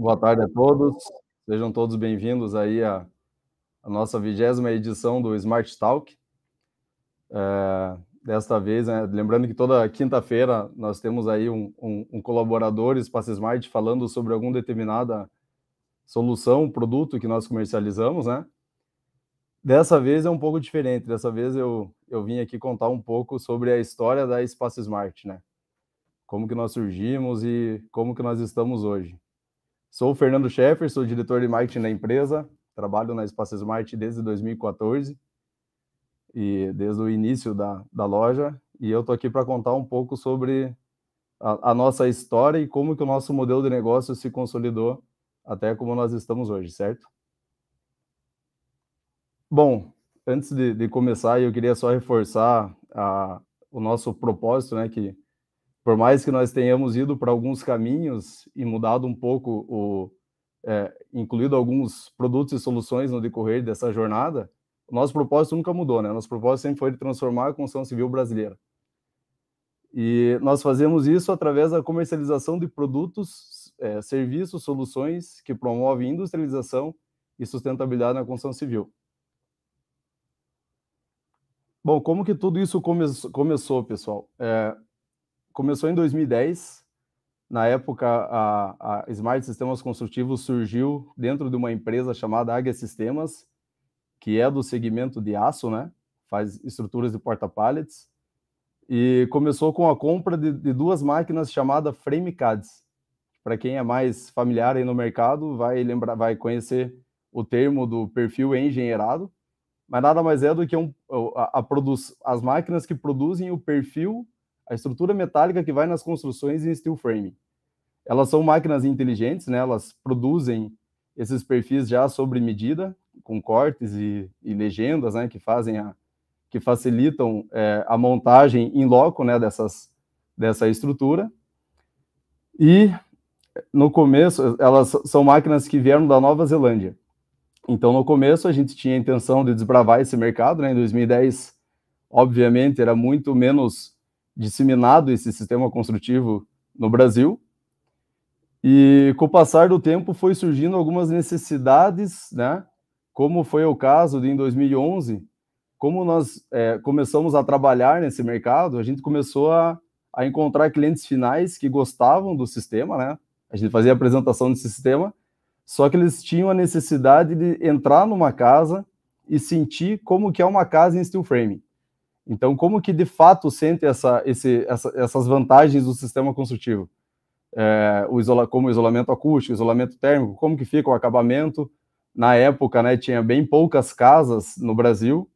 Boa tarde a todos. Sejam todos bem-vindos aí à, à nossa vigésima edição do Smart Talk. É, desta vez, né, lembrando que toda quinta-feira nós temos aí um, um, um colaborador Espaço Smart falando sobre alguma determinada solução, produto que nós comercializamos, né? Dessa vez é um pouco diferente. Dessa vez eu, eu vim aqui contar um pouco sobre a história da Espaço Smart, né? Como que nós surgimos e como que nós estamos hoje. Sou o Fernando Schaeffer, sou diretor de marketing da empresa, trabalho na Espaço Smart desde 2014 e desde o início da, da loja. E eu estou aqui para contar um pouco sobre a, a, nossa história e como que o nosso modelo de negócio se consolidou até como nós estamos hoje, certo? Bom, antes de, de começar, eu queria só reforçar a, o nosso propósito, né, que por mais que nós tenhamos ido para alguns caminhos e mudado um pouco o é, incluído alguns produtos e soluções no decorrer dessa jornada, o nosso propósito nunca mudou, né? O nosso propósito sempre foi de transformar a construção civil brasileira. E nós fazemos isso através da comercialização de produtos, é, serviços, soluções que promovem industrialização e sustentabilidade na construção civil. Bom, como que tudo isso come começou, pessoal? É, começou em 2010. Na época, a, a Smart Sistemas Construtivos surgiu dentro de uma empresa chamada Águia Sistemas, que é do segmento de aço, né? Faz estruturas de porta-pallets. E começou com a compra de, de duas máquinas chamadas FrameCADs. Para quem é mais familiar aí no mercado, vai lembrar, vai conhecer o termo do perfil engenheirado, mas nada mais é do que um, a, a produz, as máquinas que produzem o perfil a estrutura metálica que vai nas construções em steel frame. Elas são máquinas inteligentes, né? elas produzem esses perfis já sobre medida, com cortes e, e legendas né? que fazem a, que facilitam é, a montagem em loco né? Dessas, dessa estrutura. E no começo, elas são máquinas que vieram da Nova Zelândia. Então, no começo, a gente tinha a intenção de desbravar esse mercado. Né? Em 2010, obviamente, era muito menos disseminado esse sistema construtivo no Brasil. E com o passar do tempo foi surgindo algumas necessidades, né? Como foi o caso de em 2011, como nós é, começamos a trabalhar nesse mercado, a gente começou a, a encontrar clientes finais que gostavam do sistema, né? A gente fazia a apresentação desse sistema, só que eles tinham a necessidade de entrar numa casa e sentir como que é uma casa em steel frame. Então, como que de fato sente essa, esse, essa, essas vantagens do sistema construtivo? É, o isola, como isolamento acústico, isolamento térmico, como que fica o acabamento? Na época, né, tinha bem poucas casas no Brasil.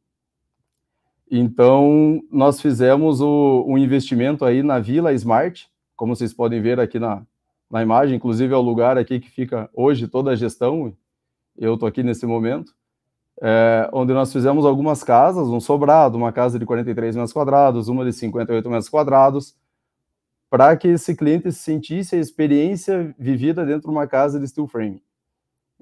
Então, nós fizemos o, um investimento aí na Vila Smart, como vocês podem ver aqui na, na imagem, inclusive é o lugar aqui que fica hoje toda a gestão, eu estou aqui nesse momento é, onde nós fizemos algumas casas, um sobrado, uma casa de 43 metros quadrados, uma de 58 metros quadrados, para que esse cliente sentisse a experiência vivida dentro de uma casa de steel frame.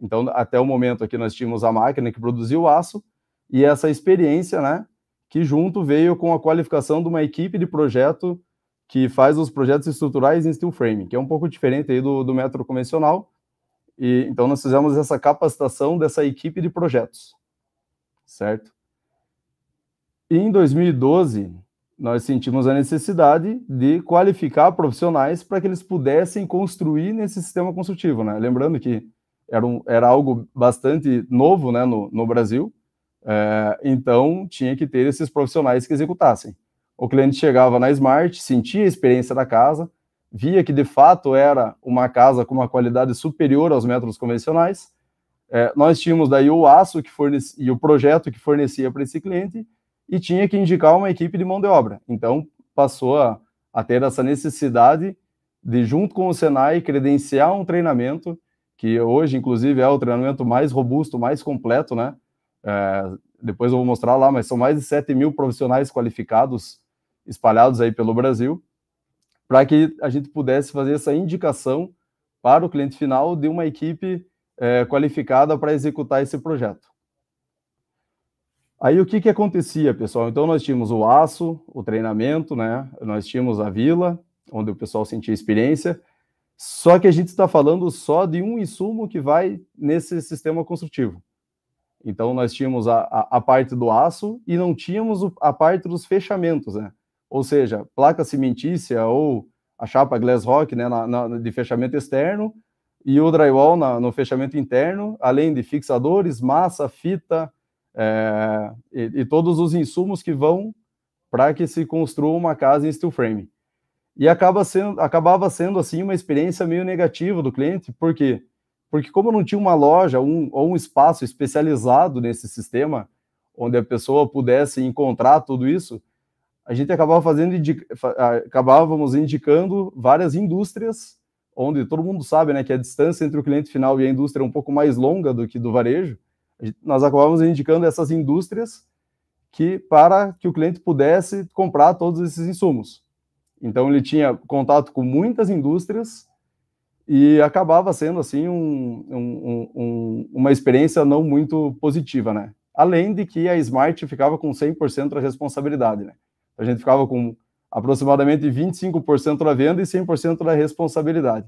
Então, até o momento aqui nós tínhamos a máquina que produziu o aço e essa experiência, né, que junto veio com a qualificação de uma equipe de projeto que faz os projetos estruturais em steel frame, que é um pouco diferente aí do, do metro convencional. E, então, nós fizemos essa capacitação dessa equipe de projetos certo? E em 2012, nós sentimos a necessidade de qualificar profissionais para que eles pudessem construir nesse sistema consultivo, né? Lembrando que era, um, era algo bastante novo né, no, no Brasil, é, então tinha que ter esses profissionais que executassem. O cliente chegava na Smart, sentia a experiência da casa, via que de fato era uma casa com uma qualidade superior aos métodos convencionais, é, nós tínhamos daí o aço que fornecia, e o projeto que fornecia para esse cliente e tinha que indicar uma equipe de mão de obra. Então, passou a, a ter essa necessidade de, junto com o Senai, credenciar um treinamento, que hoje, inclusive, é o treinamento mais robusto, mais completo, né? É, depois eu vou mostrar lá, mas são mais de 7 mil profissionais qualificados espalhados aí pelo Brasil, para que a gente pudesse fazer essa indicação para o cliente final de uma equipe é, qualificada para executar esse projeto. Aí o que, que acontecia, pessoal? Então nós tínhamos o aço, o treinamento, né? Nós tínhamos a vila, onde o pessoal sentia experiência. Só que a gente está falando só de um insumo que vai nesse sistema construtivo. Então nós tínhamos a, a, a parte do aço e não tínhamos a parte dos fechamentos, né? Ou seja, placa cimentícia ou a chapa Glass Rock, né, na, na, de fechamento externo, e o drywall na, no fechamento interno, além de fixadores, massa, fita é, e, e, todos os insumos que vão para que se construa uma casa em steel frame. E acaba sendo, acabava sendo assim uma experiência meio negativa do cliente, por quê? Porque como não tinha uma loja um, ou um espaço especializado nesse sistema, onde a pessoa pudesse encontrar tudo isso, a gente acabava fazendo, acabávamos indicando várias indústrias onde todo mundo sabe né, que a distância entre o cliente final e a indústria é um pouco mais longa do que do varejo, nós acabamos indicando essas indústrias que para que o cliente pudesse comprar todos esses insumos. Então ele tinha contato com muitas indústrias e acabava sendo assim um, um, um, uma experiência não muito positiva, né? Além de que a Smart ficava com 100% da responsabilidade, né? A gente ficava com aproximadamente 25% da venda e 100% da responsabilidade.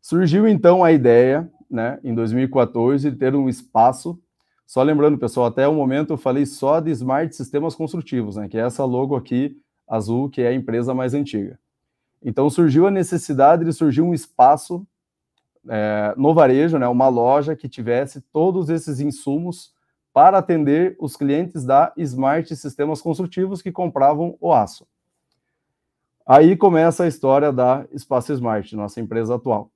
Surgiu então a ideia, né, em 2014, de ter um espaço. Só lembrando, pessoal, até o momento eu falei só de Smart Sistemas Construtivos, né, que é essa logo aqui azul, que é a empresa mais antiga. Então surgiu a necessidade de surgir um espaço é, no varejo, né, uma loja que tivesse todos esses insumos para atender os clientes da Smart Sistemas Construtivos que compravam o aço. Aí começa a história da Espaço Smart, nossa empresa atual.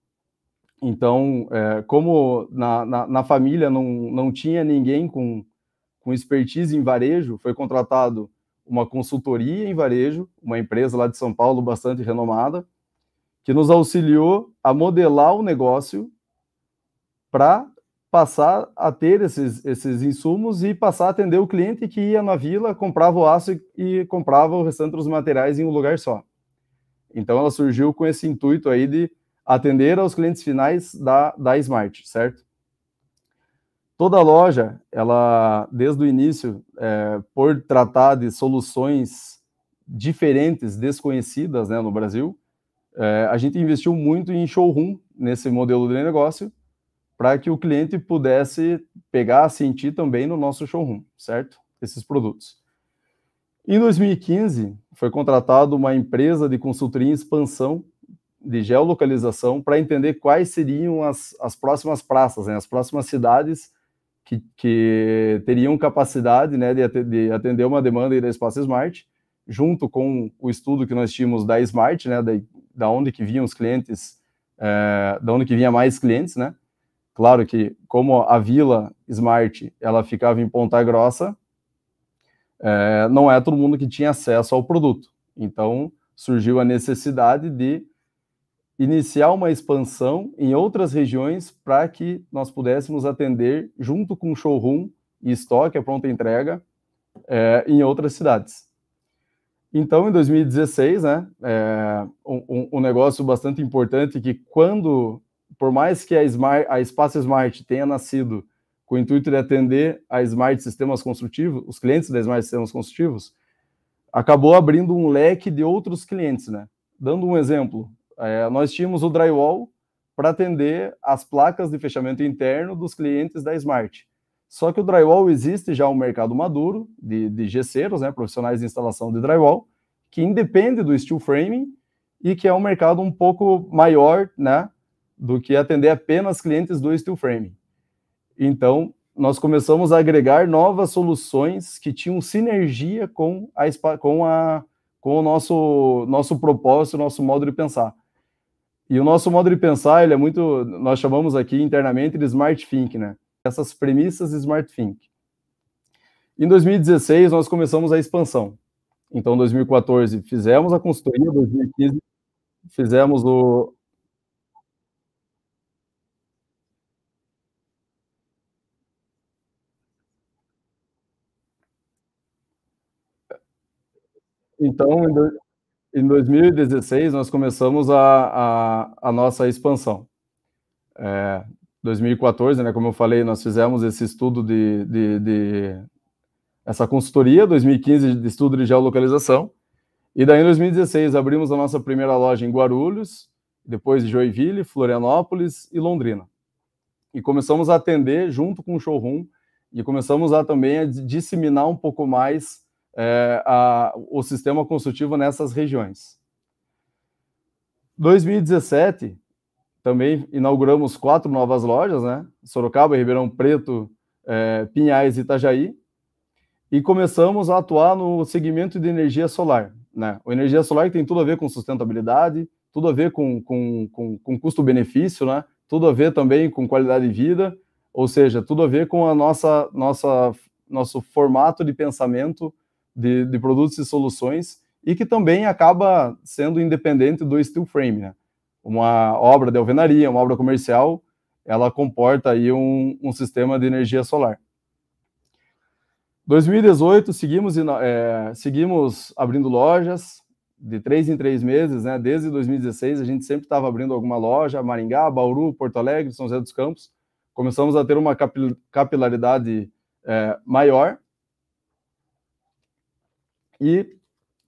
Então, é, como na, na, na, família não, não tinha ninguém com, com expertise em varejo, foi contratado uma consultoria em varejo, uma empresa lá de São Paulo bastante renomada, que nos auxiliou a modelar o negócio para passar a ter esses, esses insumos e passar a atender o cliente que ia na vila, comprava o aço e, e comprava o restante dos materiais em um lugar só. Então ela surgiu com esse intuito aí de atender aos clientes finais da, da Smart, certo? Toda loja, ela, desde o início, é, por tratar de soluções diferentes, desconhecidas né, no Brasil, é, a gente investiu muito em showroom nesse modelo de negócio, para que o cliente pudesse pegar, sentir também no nosso showroom, certo? Esses produtos. Em 2015, foi contratada uma empresa de consultoria em expansão de geolocalização para entender quais seriam as, as próximas praças, né, as próximas cidades que, que teriam capacidade né, de, atender uma demanda da Espaço Smart, junto com o estudo que nós tínhamos da Smart, né, da, da onde que vinham os clientes, é, da onde que vinha mais clientes, né, Claro que, como a Vila Smart ela ficava em Ponta Grossa, é, não é todo mundo que tinha acesso ao produto. Então, surgiu a necessidade de iniciar uma expansão em outras regiões para que nós pudéssemos atender, junto com showroom e estoque, a pronta entrega, é, em outras cidades. Então, em 2016, né, é, um, um negócio bastante importante que quando por mais que a, Smart, a Espaço Smart tenha nascido com o intuito de atender a Smart Sistemas Construtivos, os clientes da Smart Sistemas Construtivos, acabou abrindo um leque de outros clientes, né? Dando um exemplo, é, nós tínhamos o drywall para atender as placas de fechamento interno dos clientes da Smart. Só que o drywall existe já um mercado maduro de, de gesseiros, né, profissionais de instalação de drywall, que independe do steel framing e que é um mercado um pouco maior, né, do que atender apenas clientes do steel frame. Então, nós começamos a agregar novas soluções que tinham sinergia com a com a com o nosso nosso propósito, nosso modo de pensar. E o nosso modo de pensar, ele é muito, nós chamamos aqui internamente de smart think, né? Essas premissas de smart think. Em 2016 nós começamos a expansão. Então, 2014 fizemos a consultoria, 2015 fizemos o, Então, em, 2016, nós começamos a, a, a nossa expansão. É, 2014, né, como eu falei, nós fizemos esse estudo de, de, de essa consultoria, 2015 de estudo de geolocalização, e daí em 2016 abrimos a nossa primeira loja em Guarulhos, depois Joinville, Florianópolis e Londrina. E começamos a atender junto com o showroom e começamos a também a disseminar um pouco mais é, a, o sistema consultivo nessas regiões. 2017, também inauguramos quatro novas lojas, né? Sorocaba, Ribeirão Preto, é, Pinhais e Itajaí. E começamos a atuar no segmento de energia solar. Né? O energia solar tem tudo a ver com sustentabilidade, tudo a ver com, com, com, com custo-benefício, né? tudo a ver também com qualidade de vida, ou seja, tudo a ver com a nossa, nossa nosso formato de pensamento de, de produtos e soluções e que também acaba sendo independente do steel frame, né? Uma obra de alvenaria, uma obra comercial, ela comporta aí um, um sistema de energia solar. 2018, seguimos, é, seguimos abrindo lojas de três em três meses, né? Desde 2016, a gente sempre estava abrindo alguma loja, Maringá, Bauru, Porto Alegre, São José dos Campos. Começamos a ter uma capilaridade é, maior e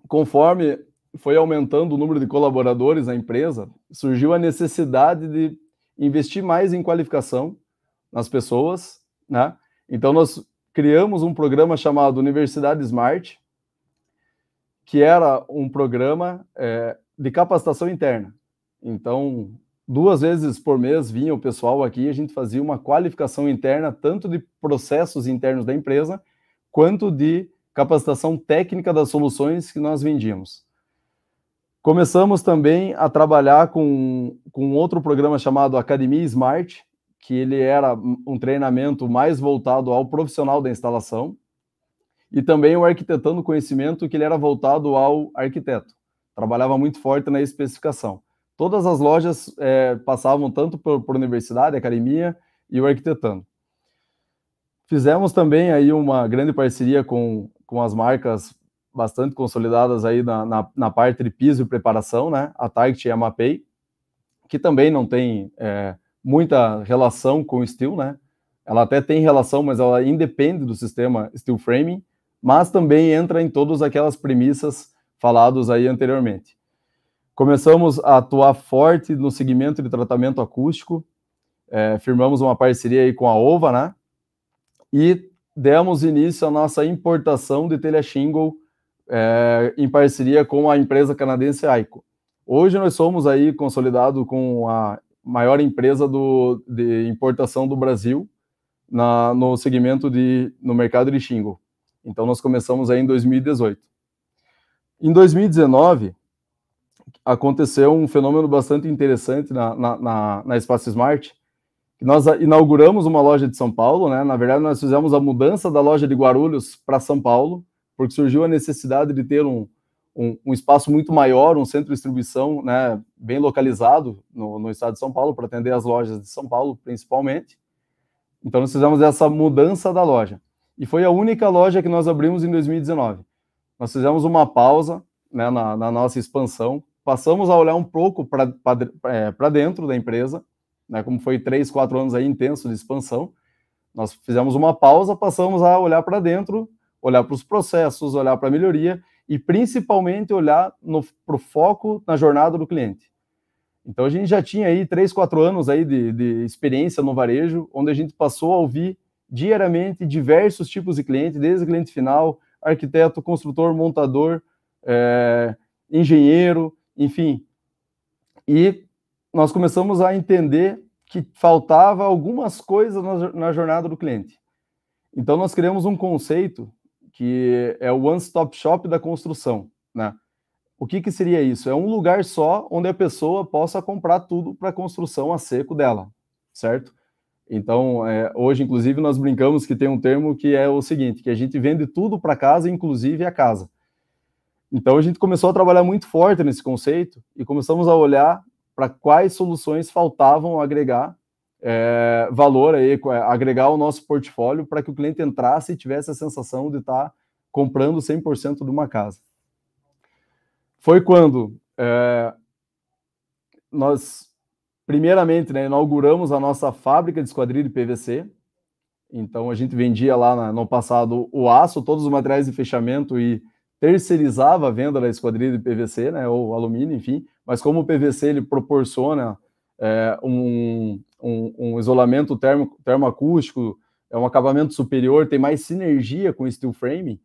conforme foi aumentando o número de colaboradores na empresa, surgiu a necessidade de investir mais em qualificação nas pessoas, né? Então nós criamos um programa chamado Universidade Smart, que era um programa é, de capacitação interna. Então duas vezes por mês vinha o pessoal aqui, a gente fazia uma qualificação interna tanto de processos internos da empresa quanto de capacitação técnica das soluções que nós vendíamos. Começamos também a trabalhar com, com outro programa chamado Academia Smart, que ele era um treinamento mais voltado ao profissional da instalação, e também o Arquitetando Conhecimento, que ele era voltado ao arquiteto. Trabalhava muito forte na especificação. Todas as lojas é, passavam tanto por, por universidade, academia e o Arquitetando. Fizemos também aí uma grande parceria com com as marcas bastante consolidadas aí na, na, na parte de piso e preparação, né? A Target e a Mapei, que também não tem é, muita relação com o steel, né? Ela até tem relação, mas ela independe do sistema steel framing, mas também entra em todas aquelas premissas faladas aí anteriormente. Começamos a atuar forte no segmento de tratamento acústico, é, firmamos uma parceria aí com a OVA, né? E demos início à nossa importação de telha shingle é, em parceria com a empresa canadense Aico. Hoje nós somos aí consolidado com a maior empresa do, de importação do Brasil na, no segmento de no mercado de shingle. Então nós começamos aí em 2018. Em 2019 aconteceu um fenômeno bastante interessante na, na, na, na Smart, nós inauguramos uma loja de São Paulo, né? Na verdade, nós fizemos a mudança da loja de Guarulhos para São Paulo, porque surgiu a necessidade de ter um, um, um, espaço muito maior, um centro de distribuição, né? Bem localizado no, no estado de São Paulo, para atender as lojas de São Paulo, principalmente. Então, nós fizemos essa mudança da loja. E foi a única loja que nós abrimos em 2019. Nós fizemos uma pausa né, na, na nossa expansão, passamos a olhar um pouco para é, dentro da empresa né, como foi três, quatro anos aí intenso de expansão, nós fizemos uma pausa, passamos a olhar para dentro, olhar para os processos, olhar para a melhoria e principalmente olhar para o foco na jornada do cliente. Então a gente já tinha aí três, quatro anos aí de, de experiência no varejo, onde a gente passou a ouvir diariamente diversos tipos de cliente, desde cliente final, arquiteto, construtor, montador, é, engenheiro, enfim. E nós começamos a entender que faltava algumas coisas na, na jornada do cliente. Então, nós criamos um conceito que é o one-stop shop da construção. Né? O que, que seria isso? É um lugar só onde a pessoa possa comprar tudo para a construção a seco dela, certo? Então, é, hoje, inclusive, nós brincamos que tem um termo que é o seguinte, que a gente vende tudo para casa, inclusive a casa. Então, a gente começou a trabalhar muito forte nesse conceito e começamos a olhar para quais soluções faltavam agregar é, valor, aí, é, agregar o nosso portfólio para que o cliente entrasse e tivesse a sensação de estar tá comprando 100% de uma casa. Foi quando é, nós, primeiramente, né, inauguramos a nossa fábrica de esquadrilha de PVC. Então, a gente vendia lá na, no passado o aço, todos os materiais de fechamento e terceirizava a venda da esquadrilha de PVC, né, ou alumínio, enfim, mas como o PVC ele proporciona é, um, um, um, isolamento termo, termoacústico, é um acabamento superior, tem mais sinergia com o steel frame,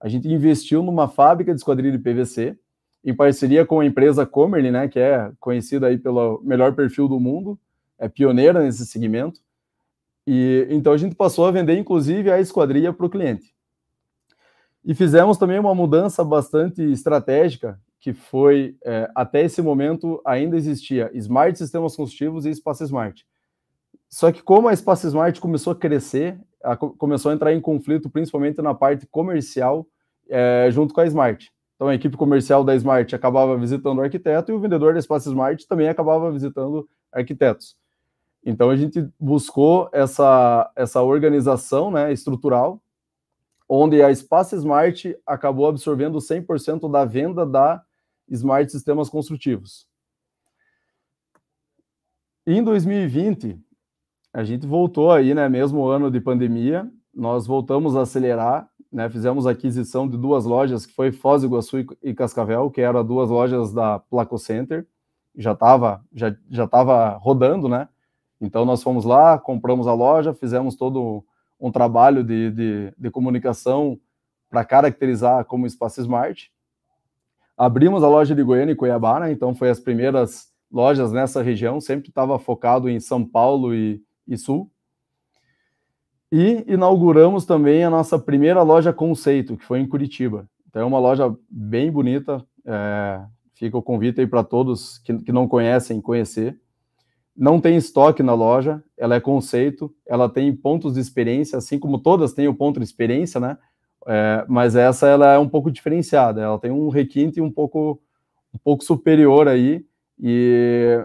a gente investiu numa fábrica de esquadrilha de PVC, em parceria com a empresa Comerly, né, que é conhecida aí pelo melhor perfil do mundo, é pioneira nesse segmento, e então a gente passou a vender, inclusive, a esquadrilha para o cliente. E fizemos também uma mudança bastante estratégica, que foi, é, até esse momento, ainda existia Smart Sistemas Constitutivos e Espaço Smart. Só que como a Espaço Smart começou a crescer, a, começou a entrar em conflito, principalmente na parte comercial, é, junto com a Smart. Então, a equipe comercial da Smart acabava visitando o arquiteto e o vendedor da Espaço Smart também acabava visitando arquitetos. Então, a gente buscou essa, essa organização né, estrutural onde a Space Smart acabou absorvendo 100% da venda da Smart Sistemas Construtivos. Em 2020, a gente voltou aí, né, mesmo ano de pandemia, nós voltamos a acelerar, né, fizemos a aquisição de duas lojas, que foi Foz do Iguaçu e Cascavel, que eram duas lojas da Placo Center, já estava já, já tava rodando, né? Então nós fomos lá, compramos a loja, fizemos todo um trabalho de, de, de comunicação para caracterizar como espaço smart. Abrimos a loja de Goiânia e Cuiabá, né? então foi as primeiras lojas nessa região, sempre estava focado em São Paulo e, e Sul. E inauguramos também a nossa primeira loja conceito, que foi em Curitiba. Então é uma loja bem bonita, é, fica o convite aí para todos que, que não conhecem, conhecer não tem estoque na loja, ela é conceito, ela tem pontos de experiência, assim como todas têm o ponto de experiência, né? É, mas essa ela é um pouco diferenciada, ela tem um requinte um pouco um pouco superior aí e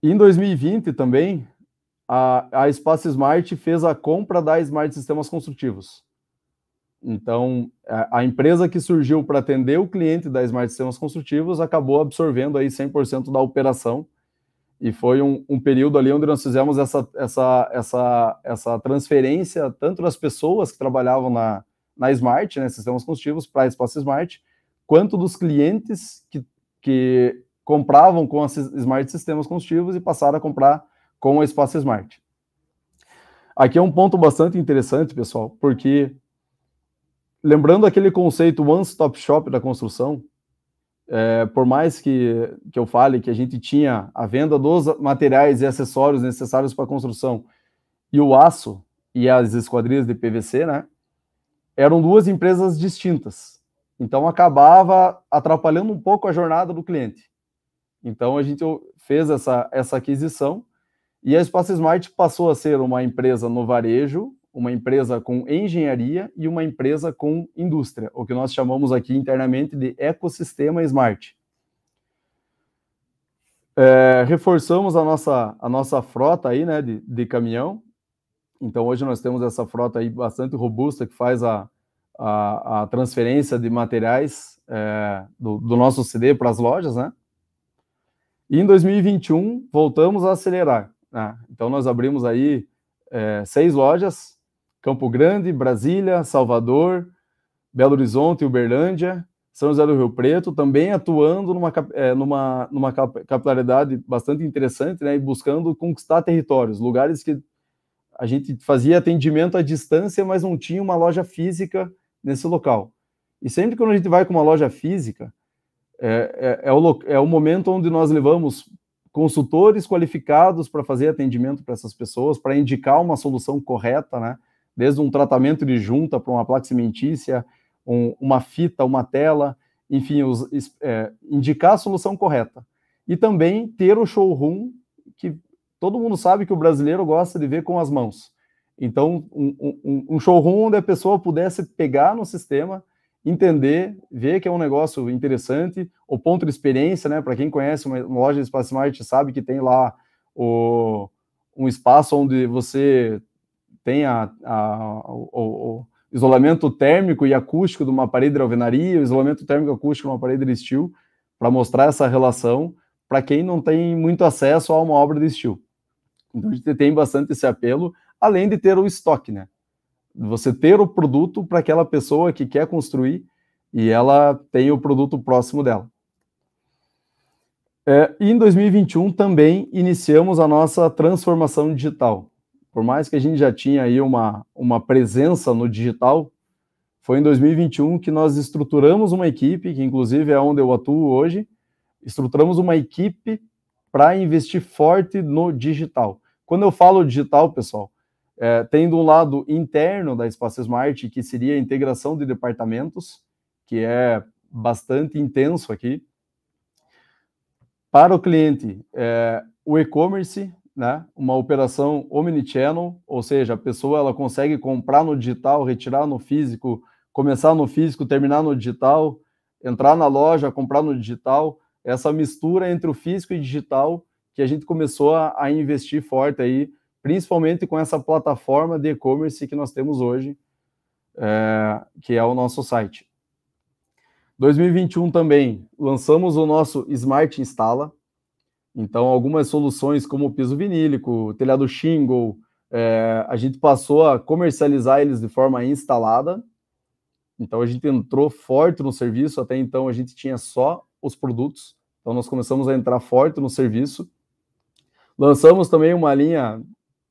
em 2020 também a, a Espaço Smart fez a compra da Smart Sistemas Construtivos. Então, a empresa que surgiu para atender o cliente da Smart Sistemas Construtivos acabou absorvendo aí 100% da operação e foi um, um, período ali onde nós fizemos essa, essa, essa, essa transferência tanto das pessoas que trabalhavam na, na Smart, né, sistemas constitutivos, para a Espaço Smart, quanto dos clientes que, que compravam com a Smart Sistemas Constitutivos e passaram a comprar com a Espaço Smart. Aqui é um ponto bastante interessante, pessoal, porque lembrando aquele conceito one-stop shop da construção, é, por mais que, que eu fale que a gente tinha a venda dos materiais e acessórios necessários para a construção e o aço e as esquadrias de PVC, né? Eram duas empresas distintas. Então acabava atrapalhando um pouco a jornada do cliente. Então a gente fez essa, essa aquisição e a Espaço Smart passou a ser uma empresa no varejo uma empresa com engenharia e uma empresa com indústria, o que nós chamamos aqui internamente de ecossistema smart. É, reforçamos a nossa, a nossa frota aí, né, de, de caminhão. Então, hoje nós temos essa frota aí bastante robusta que faz a, a, a transferência de materiais é, do, do nosso CD para as lojas, né? E em 2021, voltamos a acelerar. Né? Então, nós abrimos aí é, seis lojas Campo Grande, Brasília, Salvador, Belo Horizonte, Uberlândia, São José do Rio Preto, também atuando numa, é, numa, numa capitalidade bastante interessante, né, e buscando conquistar territórios, lugares que a gente fazia atendimento à distância, mas não tinha uma loja física nesse local. E sempre que a gente vai com uma loja física, é, é, é, o, é o momento onde nós levamos consultores qualificados para fazer atendimento para essas pessoas, para indicar uma solução correta, né? desde um tratamento de junta para uma placa cimentícia, um, uma fita, uma tela, enfim, os, é, indicar a solução correta. E também ter o showroom, que todo mundo sabe que o brasileiro gosta de ver com as mãos. Então, um, um, um showroom onde a pessoa pudesse pegar no sistema, entender, ver que é um negócio interessante, o ponto de experiência, né? Para quem conhece uma loja de Espaço Smart sabe que tem lá o, um espaço onde você tem a, a, o, o, isolamento térmico e acústico de uma parede de alvenaria, o isolamento térmico e acústico de uma parede de steel, para mostrar essa relação para quem não tem muito acesso a uma obra de estilo. Então a gente tem bastante esse apelo, além de ter o estoque, né? Você ter o produto para aquela pessoa que quer construir e ela tem o produto próximo dela. É, em 2021 também iniciamos a nossa transformação digital por mais que a gente já tinha aí uma, uma presença no digital, foi em 2021 que nós estruturamos uma equipe, que inclusive é onde eu atuo hoje, estruturamos uma equipe para investir forte no digital. Quando eu falo digital, pessoal, é, tem do lado interno da Espaço Smart, que seria a integração de departamentos, que é bastante intenso aqui. Para o cliente, é, o e-commerce, né, uma operação omnichannel, ou seja, a pessoa ela consegue comprar no digital, retirar no físico, começar no físico, terminar no digital, entrar na loja, comprar no digital, essa mistura entre o físico e digital que a gente começou a, a investir forte aí, principalmente com essa plataforma de e-commerce que nós temos hoje, é, que é o nosso site. 2021 também lançamos o nosso Smart Instala, então, algumas soluções como o piso vinílico, o telhado shingle, é, a gente passou a comercializar eles de forma instalada. Então, a gente entrou forte no serviço. Até então, a gente tinha só os produtos. Então, nós começamos a entrar forte no serviço. Lançamos também uma linha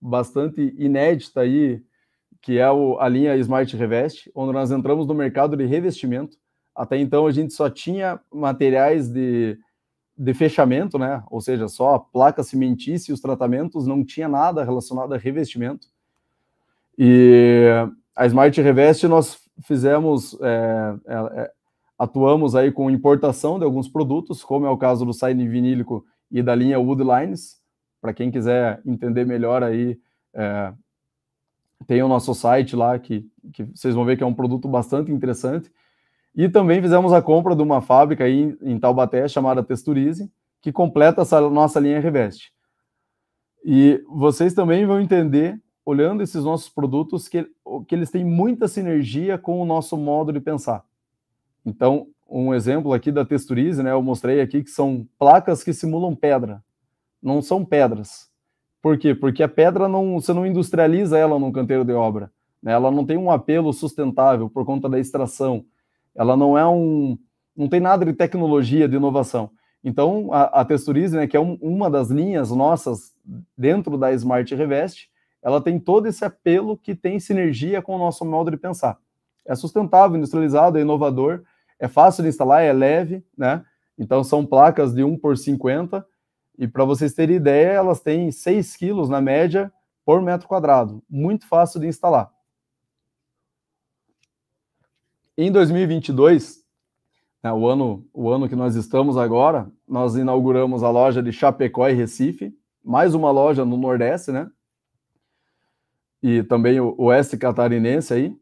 bastante inédita aí, que é a linha Smart Revest, onde nós entramos no mercado de revestimento. Até então, a gente só tinha materiais de de fechamento, né? Ou seja, só a placa cimentícia e os tratamentos, não tinha nada relacionado a revestimento. E a Smart Revest nós fizemos, é, é, é, atuamos aí com importação de alguns produtos, como é o caso do sign vinílico e da linha Woodlines. Para quem quiser entender melhor aí, é, tem o nosso site lá que, que vocês vão ver que é um produto bastante interessante e também fizemos a compra de uma fábrica aí em Taubaté chamada Texturize, que completa essa nossa linha Reveste. E vocês também vão entender, olhando esses nossos produtos, que, que eles têm muita sinergia com o nosso modo de pensar. Então, um exemplo aqui da Texturize, né? Eu mostrei aqui que são placas que simulam pedra, não são pedras. Por quê? Porque a pedra não, você não industrializa ela num canteiro de obra, né? Ela não tem um apelo sustentável por conta da extração, ela não é um. não tem nada de tecnologia, de inovação. Então, a, a Texturize, né, que é um, uma das linhas nossas dentro da Smart Revest, ela tem todo esse apelo que tem sinergia com o nosso modo de pensar. É sustentável, industrializado, é inovador, é fácil de instalar, é leve, né? Então, são placas de 1 por 50, e para vocês terem ideia, elas têm 6 quilos na média por metro quadrado. Muito fácil de instalar. Em 2022, né, o, ano, o ano que nós estamos agora, nós inauguramos a loja de Chapecó e Recife, mais uma loja no Nordeste, né? E também o Oeste Catarinense aí.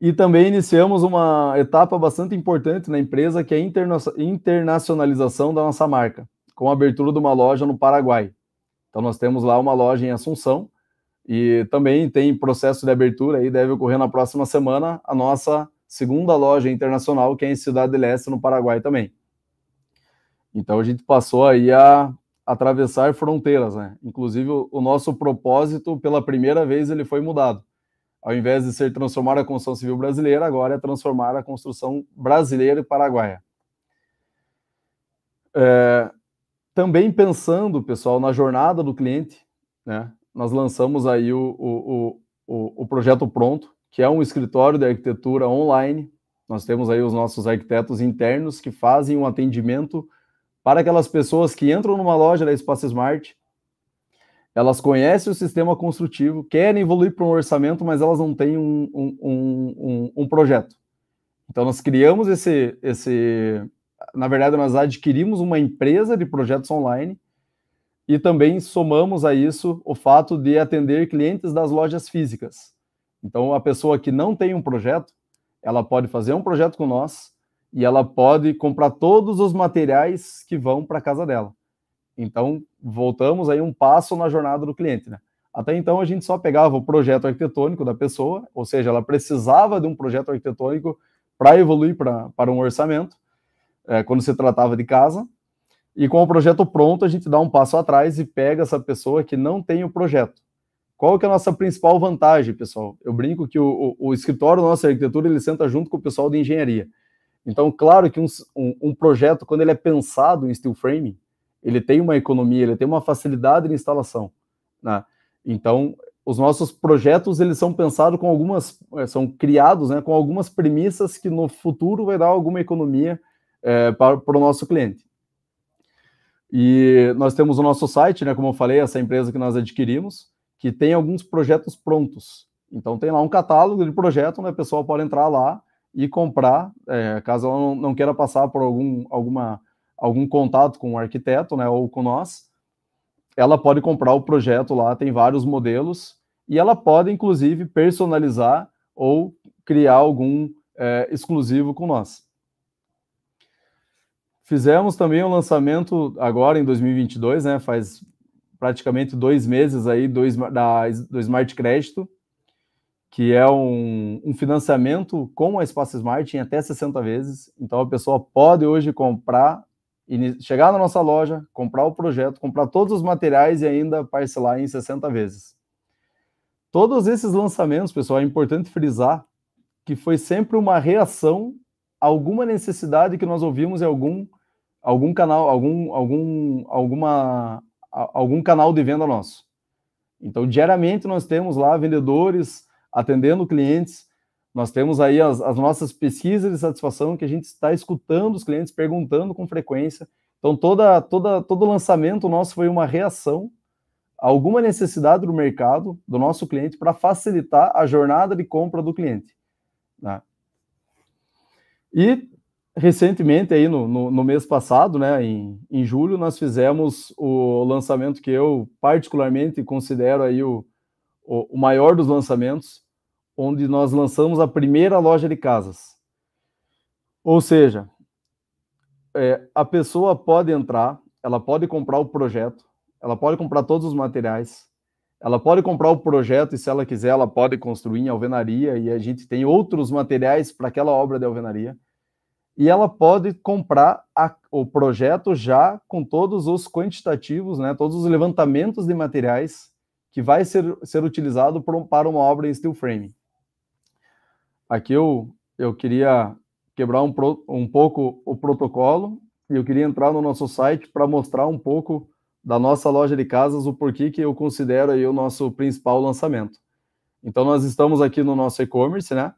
E também iniciamos uma etapa bastante importante na empresa, que é a interna internacionalização da nossa marca, com a abertura de uma loja no Paraguai. Então, nós temos lá uma loja em Assunção, e também tem processo de abertura aí, deve ocorrer na próxima semana a nossa segunda loja internacional, que é em Cidade de Leste, no Paraguai também. Então a gente passou aí a atravessar fronteiras, né? Inclusive o nosso propósito, pela primeira vez, ele foi mudado. Ao invés de ser transformar a construção civil brasileira, agora é transformar a construção brasileira e paraguaia. É, também pensando, pessoal, na jornada do cliente, né? nós lançamos aí o, o, o, o projeto Pronto, que é um escritório de arquitetura online. Nós temos aí os nossos arquitetos internos que fazem um atendimento para aquelas pessoas que entram numa loja da Espaço Smart, elas conhecem o sistema construtivo, querem evoluir para um orçamento, mas elas não têm um, um, um, um projeto. Então, nós criamos esse, esse. Na verdade, nós adquirimos uma empresa de projetos online e também somamos a isso o fato de atender clientes das lojas físicas. Então, a pessoa que não tem um projeto, ela pode fazer um projeto com nós e ela pode comprar todos os materiais que vão para a casa dela. Então, voltamos aí um passo na jornada do cliente, né? Até então, a gente só pegava o projeto arquitetônico da pessoa, ou seja, ela precisava de um projeto arquitetônico para evoluir para um orçamento, é, quando se tratava de casa, e com o projeto pronto, a gente dá um passo atrás e pega essa pessoa que não tem o projeto. Qual que é a nossa principal vantagem, pessoal? Eu brinco que o, o, o escritório da nossa arquitetura, ele senta junto com o pessoal de engenharia. Então, claro que um, um, um projeto, quando ele é pensado em steel framing, ele tem uma economia, ele tem uma facilidade de instalação. Né? Então, os nossos projetos eles são pensados com algumas, é, são criados né, com algumas premissas que no futuro vai dar alguma economia é, para, para o nosso cliente. E nós temos o nosso site, né, como eu falei, essa empresa que nós adquirimos, que tem alguns projetos prontos. Então tem lá um catálogo de projeto, né, o pessoal pode entrar lá e comprar, é, caso ela não, não, queira passar por algum, alguma, algum contato com o arquiteto, né, ou com nós, ela pode comprar o projeto lá, tem vários modelos, e ela pode, inclusive, personalizar ou criar algum é, exclusivo com nós. Fizemos também o um lançamento agora em 2022, né? Faz praticamente dois meses aí do, da, do Smart Crédito, que é um, um, financiamento com a Espaço Smart em até 60 vezes. Então a pessoa pode hoje comprar, chegar na nossa loja, comprar o projeto, comprar todos os materiais e ainda parcelar em 60 vezes. Todos esses lançamentos, pessoal, é importante frisar que foi sempre uma reação alguma necessidade que nós ouvimos em algum algum canal, algum algum alguma algum canal de venda nosso. Então, diariamente nós temos lá vendedores atendendo clientes, nós temos aí as, as nossas pesquisas de satisfação que a gente está escutando os clientes, perguntando com frequência. Então, toda, toda, todo lançamento nosso foi uma reação a alguma necessidade do mercado, do nosso cliente, para facilitar a jornada de compra do cliente. Né? E recentemente, aí no, no, no, mês passado, né, em, em julho, nós fizemos o lançamento que eu particularmente considero aí o, o, o maior dos lançamentos, onde nós lançamos a primeira loja de casas. Ou seja, é, a pessoa pode entrar, ela pode comprar o projeto, ela pode comprar todos os materiais, ela pode comprar o projeto e, se ela quiser, ela pode construir em alvenaria e a gente tem outros materiais para aquela obra de alvenaria e ela pode comprar a, o projeto já com todos os quantitativos, né, todos os levantamentos de materiais que vai ser, ser utilizado por, para uma obra em steel frame. Aqui eu, eu queria quebrar um, pro, um pouco o protocolo e eu queria entrar no nosso site para mostrar um pouco da nossa loja de casas o porquê que eu considero aí o nosso principal lançamento. Então nós estamos aqui no nosso e-commerce, né,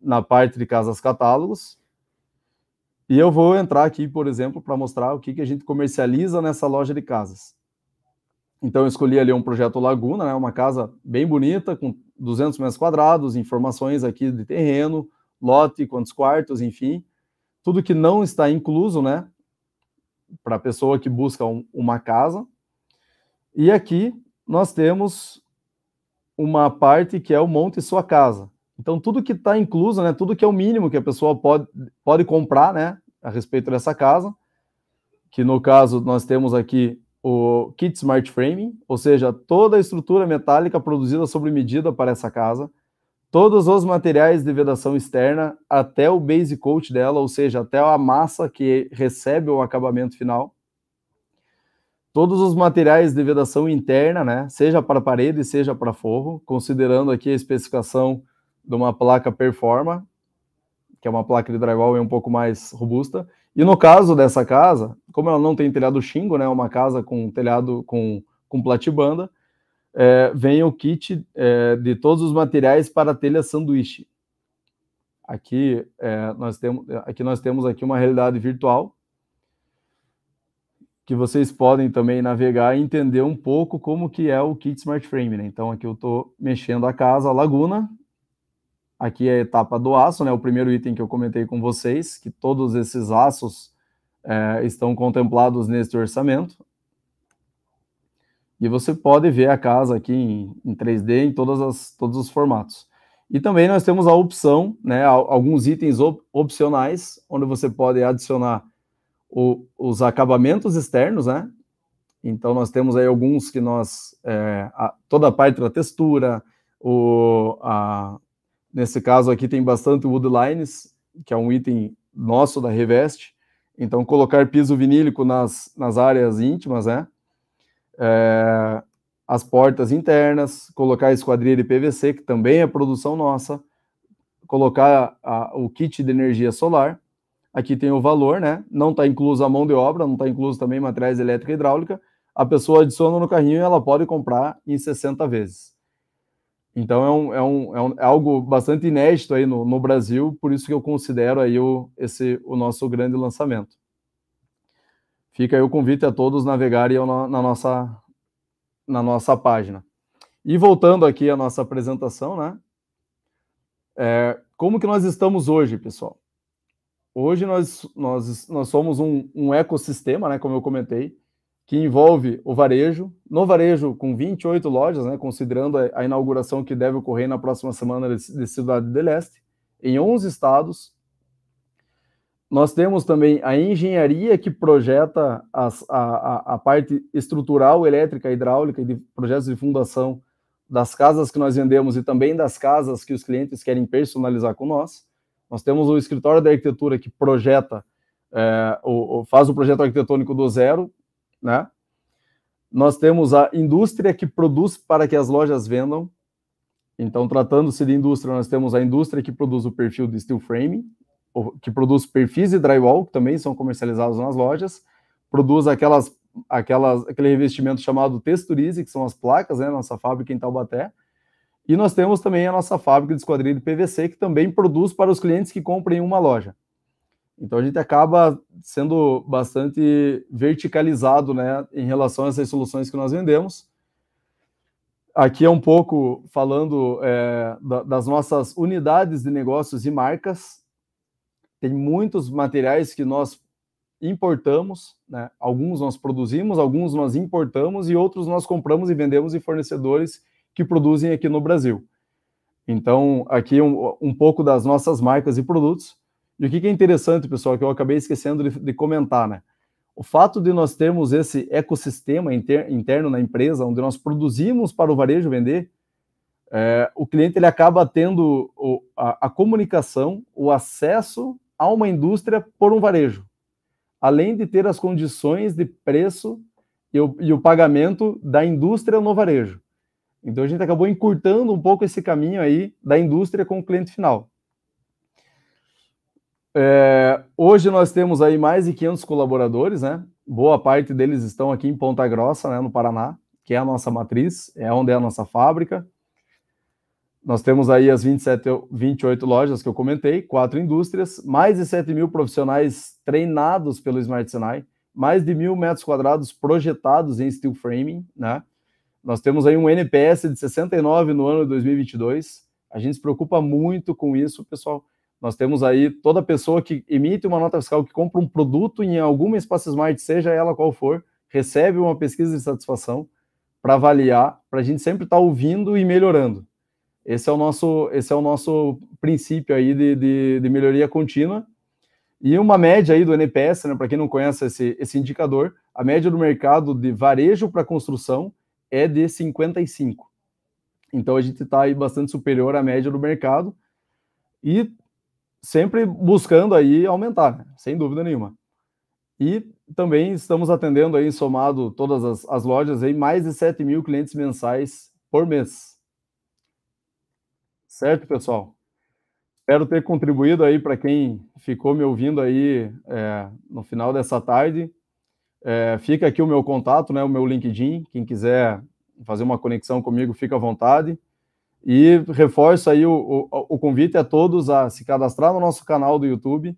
na parte de casas catálogos, e eu vou entrar aqui, por exemplo, para mostrar o que, que a gente comercializa nessa loja de casas. Então, eu escolhi ali um projeto Laguna, né, uma casa bem bonita, com 200 metros quadrados, informações aqui de terreno, lote, quantos quartos, enfim. Tudo que não está incluso, né, para a pessoa que busca um, uma casa. E aqui nós temos uma parte que é o Monte Sua Casa. Então, tudo que está incluso, né, tudo que é o mínimo que a pessoa pode, pode comprar né, a respeito dessa casa, que no caso nós temos aqui o kit smart framing, ou seja, toda a estrutura metálica produzida sobre medida para essa casa, todos os materiais de vedação externa até o base coat dela, ou seja, até a massa que recebe o acabamento final. Todos os materiais de vedação interna, né, seja para parede, seja para forro, considerando aqui a especificação de uma placa Performa, que é uma placa de drywall um pouco mais robusta. E no caso dessa casa, como ela não tem telhado xingo, né, é uma casa com telhado com, com platibanda, é, vem o kit é, de todos os materiais para telha sanduíche. Aqui, é, nós temos, aqui nós temos aqui uma realidade virtual que vocês podem também navegar e entender um pouco como que é o kit Smart Frame. Né? Então aqui eu estou mexendo a casa, a laguna, Aqui é a etapa do aço, né? O primeiro item que eu comentei com vocês, que todos esses aços é, estão contemplados neste orçamento. E você pode ver a casa aqui em, em 3D, em todas as, todos os formatos. E também nós temos a opção, né, alguns itens op opcionais, onde você pode adicionar o, os acabamentos externos, né? Então nós temos aí alguns que nós, é, a, toda a parte da textura, o, a, Nesse caso aqui tem bastante woodlines, que é um item nosso da Revest. Então, colocar piso vinílico nas, nas áreas íntimas, né? É, as portas internas, colocar esquadrilha de PVC, que também é produção nossa, colocar a, a, o kit de energia solar. Aqui tem o valor, né? Não está incluso a mão de obra, não está incluso também materiais elétrica e hidráulica. A pessoa adiciona no carrinho e ela pode comprar em 60 vezes. Então é, um, é, um, é, um, é algo bastante inédito aí no, no, Brasil, por isso que eu considero aí o, esse, o nosso grande lançamento. Fica aí o convite a todos navegarem na, na, nossa, na nossa página. E voltando aqui à nossa apresentação, né? É, como que nós estamos hoje, pessoal? Hoje nós, nós, nós somos um, um ecossistema, né, como eu comentei, que envolve o varejo, no varejo com 28 lojas, né, considerando a, a inauguração que deve ocorrer na próxima semana de, de Cidade de Leste, em 11 estados. Nós temos também a engenharia que projeta as, a, a, a, parte estrutural, elétrica, hidráulica e de projetos de fundação das casas que nós vendemos e também das casas que os clientes querem personalizar com nós. Nós temos o escritório da arquitetura que projeta, é, o, o, faz o projeto arquitetônico do zero, né? Nós temos a indústria que produz para que as lojas vendam. Então, tratando-se de indústria, nós temos a indústria que produz o perfil de steel frame, que produz perfis de drywall, que também são comercializados nas lojas, produz aquelas, aquelas, aquele revestimento chamado texturize, que são as placas, né, nossa fábrica em Taubaté, e nós temos também a nossa fábrica de esquadrilha de PVC, que também produz para os clientes que comprem em uma loja. Então a gente acaba sendo bastante verticalizado né, em relação a essas soluções que nós vendemos. Aqui é um pouco falando é, das nossas unidades de negócios e marcas. Tem muitos materiais que nós importamos, né? alguns nós produzimos, alguns nós importamos e outros nós compramos e vendemos em fornecedores que produzem aqui no Brasil. Então, aqui é um, um pouco das nossas marcas e produtos. E o que, é interessante, pessoal, que eu acabei esquecendo de, de, comentar, né? O fato de nós termos esse ecossistema inter, interno na empresa, onde nós produzimos para o varejo vender, é, o cliente ele acaba tendo o, a, a comunicação, o acesso a uma indústria por um varejo, além de ter as condições de preço e o, e o, pagamento da indústria no varejo. Então a gente acabou encurtando um pouco esse caminho aí da indústria com o cliente final. É, hoje nós temos aí mais de 500 colaboradores, né? Boa parte deles estão aqui em Ponta Grossa, né, no Paraná, que é a nossa matriz, é onde é a nossa fábrica. Nós temos aí as 27, 28 lojas que eu comentei, quatro indústrias, mais de 7 mil profissionais treinados pelo Smart mais de mil metros quadrados projetados em steel framing, né? Nós temos aí um NPS de 69 no ano de 2022. A gente se preocupa muito com isso, pessoal nós temos aí toda pessoa que emite uma nota fiscal, que compra um produto em alguma espaço smart, seja ela qual for, recebe uma pesquisa de satisfação para avaliar, para a gente sempre estar tá ouvindo e melhorando. Esse é o nosso, esse é o nosso princípio aí de, de, de melhoria contínua. E uma média aí do NPS, né, para quem não conhece esse, esse indicador, a média do mercado de varejo para construção é de 55. Então a gente está aí bastante superior à média do mercado. E sempre buscando aí aumentar, né? sem dúvida nenhuma. E também estamos atendendo aí, somado todas as, as lojas, aí, mais de 7 mil clientes mensais por mês. Certo, pessoal? Espero ter contribuído aí para quem ficou me ouvindo aí é, no final dessa tarde. É, fica aqui o meu contato, né, o meu LinkedIn. Quem quiser fazer uma conexão comigo, fica à vontade. E reforço aí o, o, o convite a todos a se cadastrar no nosso canal do YouTube,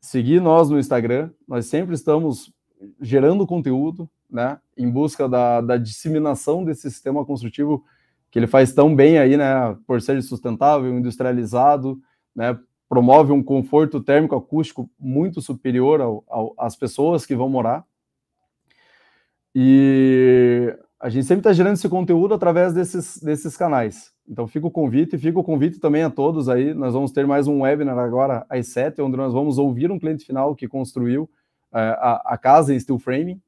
seguir nós no Instagram. Nós sempre estamos gerando conteúdo, né, em busca da, da disseminação desse sistema construtivo que ele faz tão bem aí, né, por ser sustentável, industrializado, né, promove um conforto térmico acústico muito superior ao, ao, às pessoas que vão morar. E a gente sempre está gerando esse conteúdo através desses, desses canais. Então fica o convite, e fica o convite também a todos aí. Nós vamos ter mais um webinar agora às sete, onde nós vamos ouvir um cliente final que construiu uh, a, a, casa em steel framing.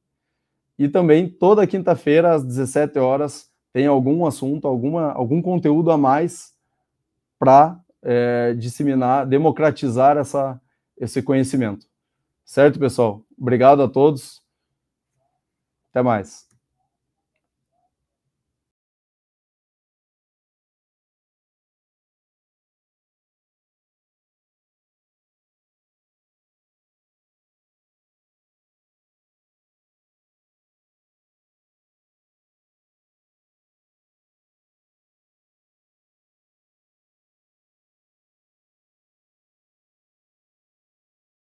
E também toda quinta-feira, às 17 horas, tem algum assunto, alguma, algum conteúdo a mais para eh, disseminar, democratizar essa, esse conhecimento. Certo, pessoal? Obrigado a todos. Até mais.